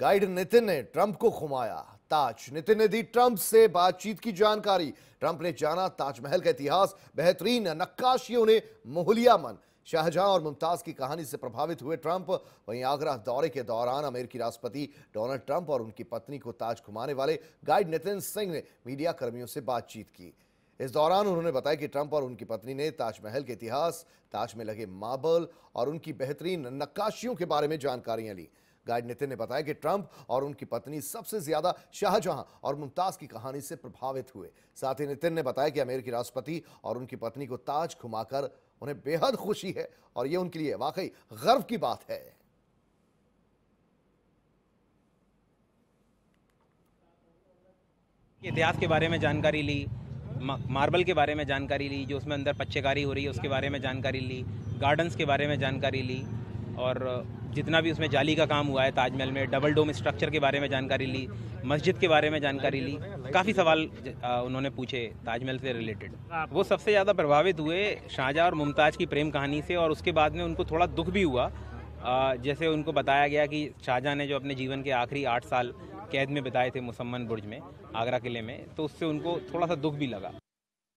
guide Nitin ने Trump को घुमाया ताज नितिन ने दी ट्रंप से बातचीत की जानकारी ट्रंप ने जाना ताजमहल का इतिहास बेहतरीन नक्काशियों ने मोहलिया मन शाहजहां और मुमताज की कहानी से प्रभावित हुए ट्रंप वहीं आगरा दौरे के दौरान अमेरिकी राष्ट्रपति डोनाल्ड ट्रंप और उनकी पत्नी को ताज घुमाने वाले गाइड नितिन सिंह ने मीडिया कर्मियों से बातचीत की इस दौरान उन्होंने बताया कि ट्रंप और उनकी पत्नी ने ताजमहल के इतिहास ताज में लगे मार्बल और उनकी बेहतरीन नक्काशियों के बारे में जानकारियां ली गाइड नितिन ने बताया कि ट्रंप और उनकी पत्नी सबसे ज्यादा शाहजहां और मुमताज की कहानी से प्रभावित हुए साथ ही नितिन ने बताया कि अमेरिकी राष्ट्रपति और उनकी पत्नी को ताज घुमाकर उन्हें बेहद खुशी है और यह उनके लिए वाकई गर्व की बात है इतिहास के बारे में जानकारी ली मार्बल के बारे में जानकारी ली जो उसमें अंदर पच्चेकारी हो रही है उसके बारे में जानकारी ली गार्डन्स के बारे में जानकारी ली और जितना भी उसमें जाली का काम हुआ है ताजमहल में डबल डोम स्ट्रक्चर के बारे में जानकारी ली मस्जिद के बारे में जानकारी ली काफ़ी सवाल उन्होंने पूछे ताजमहल से रिलेटेड वो सबसे ज़्यादा प्रभावित हुए शाहजहाँ और मुमताज़ की प्रेम कहानी से और उसके बाद में उनको थोड़ा दुख भी हुआ जैसे उनको बताया गया कि शाहजहाँ ने जो अपने जीवन के आखिरी आठ साल कैद में बिताए थे मुसम्मन बुर्ज में आगरा किले में तो उससे उनको थोड़ा सा दुख भी लगा